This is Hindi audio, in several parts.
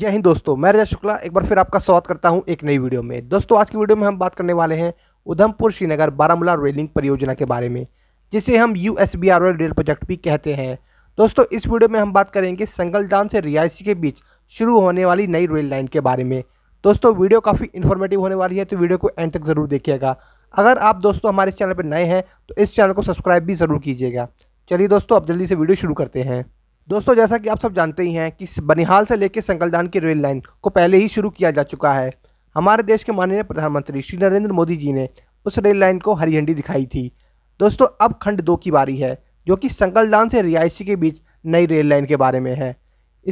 जय हिंद दोस्तों मैं रजत शुक्ला एक बार फिर आपका स्वागत करता हूं एक नई वीडियो में दोस्तों आज की वीडियो में हम बात करने वाले हैं उधमपुर श्रीनगर बारामूला रेलिंग परियोजना के बारे में जिसे हम U S B R rail project भी कहते हैं दोस्तों इस वीडियो में हम बात करेंगे संगलदान से रियासी के बीच शुरू होने वाली नई रेल लाइन के बारे में दोस्तों वीडियो काफ़ी इन्फॉर्मेटिव होने वाली है तो वीडियो को एंड तक ज़रूर देखिएगा अगर आप दोस्तों हमारे इस चैनल पर नए हैं तो इस चैनल को सब्सक्राइब भी ज़रूर कीजिएगा चलिए दोस्तों आप जल्दी से वीडियो शुरू करते हैं दोस्तों जैसा कि आप सब जानते ही हैं कि बनिहाल से लेकर संकलदान की रेल लाइन को पहले ही शुरू किया जा चुका है हमारे देश के माननीय प्रधानमंत्री श्री नरेंद्र मोदी जी ने उस रेल लाइन को हरी झंडी दिखाई थी दोस्तों अब खंड दो की बारी है जो कि संकलदान से रियायशी के बीच नई रेल लाइन के बारे में है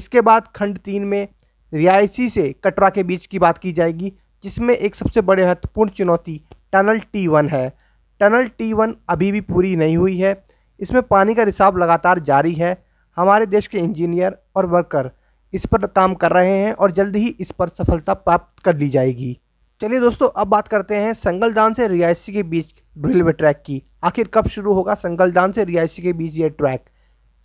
इसके बाद खंड तीन में रिहायशी से कटरा के बीच की बात की जाएगी जिसमें एक सबसे बड़े महत्वपूर्ण चुनौती टनल टी वन है टनल टी वन अभी भी पूरी नहीं हुई है इसमें पानी का रिसाव लगातार जारी है हमारे देश के इंजीनियर और वर्कर इस पर काम कर रहे हैं और जल्द ही इस पर सफलता प्राप्त कर ली जाएगी चलिए दोस्तों अब बात करते हैं संगलदान से रियासी के बीच रेलवे ट्रैक की आखिर कब शुरू होगा संगलदान से रियासी के बीच ये ट्रैक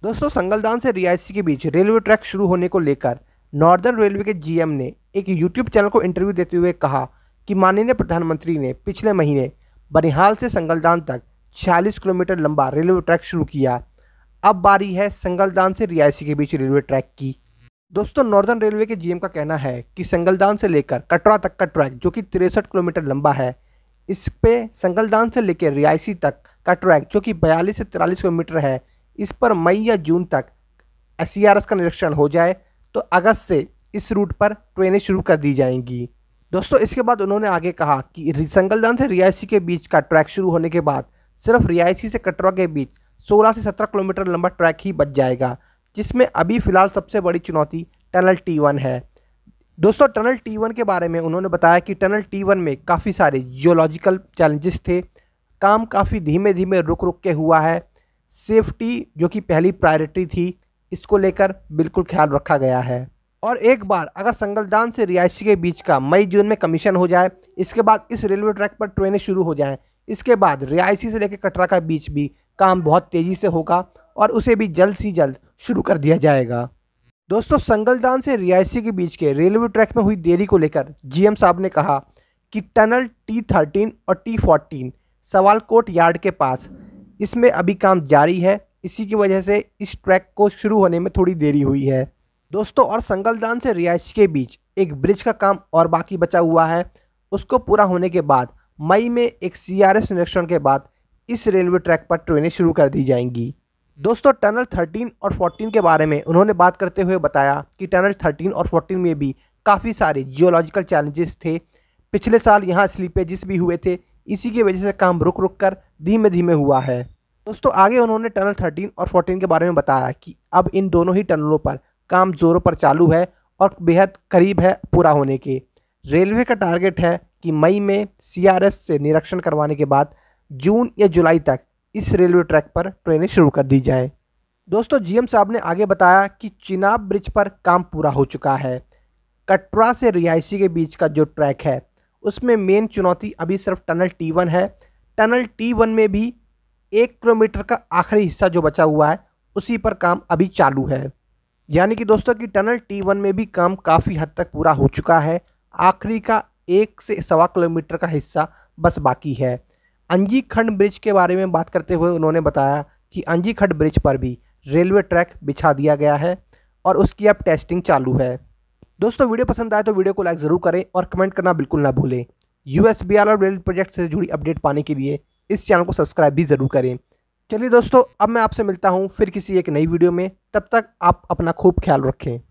दोस्तों संगलदान से रियासी के बीच रेलवे ट्रैक शुरू होने को लेकर नॉर्दर्न रेलवे के जीएम ने एक यूट्यूब चैनल को इंटरव्यू देते हुए कहा कि माननीय प्रधानमंत्री ने पिछले महीने बनिहाल से संगलदान तक छियालीस किलोमीटर लंबा रेलवे ट्रैक शुरू किया अब बारी है संगलदान से रियासी के बीच रेलवे ट्रैक की दोस्तों नॉर्दर्न रेलवे के जीएम का कहना है कि संगलदान से लेकर कटरा तक का ट्रैक जो कि तिरसठ किलोमीटर लंबा है इस पे संगलदान से लेकर रियासी तक का ट्रैक जो कि बयालीस से तिरालीस किलोमीटर है इस पर मई या जून तक एस e का निरीक्षण हो जाए तो अगस्त से इस रूट पर ट्रेनें शुरू कर दी जाएंगी दोस्तों इसके बाद उन्होंने आगे कहा कि संगलदान से रियासी के बीच का ट्रैक शुरू होने के बाद सिर्फ रियासी से कटरा के बीच सोलह से सत्रह किलोमीटर लंबा ट्रैक ही बच जाएगा जिसमें अभी फ़िलहाल सबसे बड़ी चुनौती टनल टी वन है दोस्तों टनल टी वन के बारे में उन्होंने बताया कि टनल टी वन में काफ़ी सारे जियोलॉजिकल चैलेंजेस थे काम काफ़ी धीमे धीमे रुक रुक के हुआ है सेफ्टी जो कि पहली प्रायोरिटी थी इसको लेकर बिल्कुल ख्याल रखा गया है और एक बार अगर संगलदान से रियासी के बीच का मई जून में कमीशन हो जाए इसके बाद इस रेलवे ट्रैक पर ट्रेनें शुरू हो जाएं इसके बाद रिहायशी से लेकर कटरा का बीच भी काम बहुत तेज़ी से होगा और उसे भी जल्द से जल्द शुरू कर दिया जाएगा दोस्तों संगलदान से रिहायशी के बीच के रेलवे ट्रैक में हुई देरी को लेकर जीएम साहब ने कहा कि टनल टी थर्टीन और टी फोर्टीन सवालकोट यार्ड के पास इसमें अभी काम जारी है इसी की वजह से इस ट्रैक को शुरू होने में थोड़ी देरी हुई है दोस्तों और संगलदान से रिहायशी के बीच एक ब्रिज का काम और बाकी बचा हुआ है उसको पूरा होने के बाद मई में एक एस निरीक्षण के बाद इस रेलवे ट्रैक पर ट्रेनें शुरू कर दी जाएंगी दोस्तों टनल 13 और 14 के बारे में उन्होंने बात करते हुए बताया कि टनल 13 और 14 में भी काफ़ी सारे जियोलॉजिकल चैलेंजेस थे पिछले साल यहाँ स्लीपेजेस भी हुए थे इसी की वजह से काम रुक रुक कर धीमे धीमे हुआ है दोस्तों आगे उन्होंने टनल 13 और 14 के बारे में बताया कि अब इन दोनों ही टनलों पर काम जोरों पर चालू है और बेहद करीब है पूरा होने के रेलवे का टारगेट है कि मई में सीआरएस से निरीक्षण करवाने के बाद जून या जुलाई तक इस रेलवे ट्रैक पर ट्रेनें शुरू कर दी जाए दोस्तों जीएम साहब ने आगे बताया कि चिनाब ब्रिज पर काम पूरा हो चुका है कटरा से रिहायशी के बीच का जो ट्रैक है उसमें मेन चुनौती अभी सिर्फ टनल टी वन है टनल टी वन में भी एक किलोमीटर का आखिरी हिस्सा जो बचा हुआ है उसी पर काम अभी चालू है यानी कि दोस्तों कि टनल टी वन में भी काम काफ़ी हद तक पूरा हो चुका है आखिरी का एक से सवा किलोमीटर का हिस्सा बस बाकी है अंजी खंड ब्रिज के बारे में बात करते हुए उन्होंने बताया कि अंजी खंड ब्रिज पर भी रेलवे ट्रैक बिछा दिया गया है और उसकी अब टेस्टिंग चालू है दोस्तों वीडियो पसंद आए तो वीडियो को लाइक ज़रूर करें और कमेंट करना बिल्कुल ना भूलें यू एस बी और रेल प्रोजेक्ट से जुड़ी अपडेट पाने के लिए इस चैनल को सब्सक्राइब भी ज़रूर करें चलिए दोस्तों अब मैं आपसे मिलता हूँ फिर किसी एक नई वीडियो में तब तक आप अपना खूब ख्याल रखें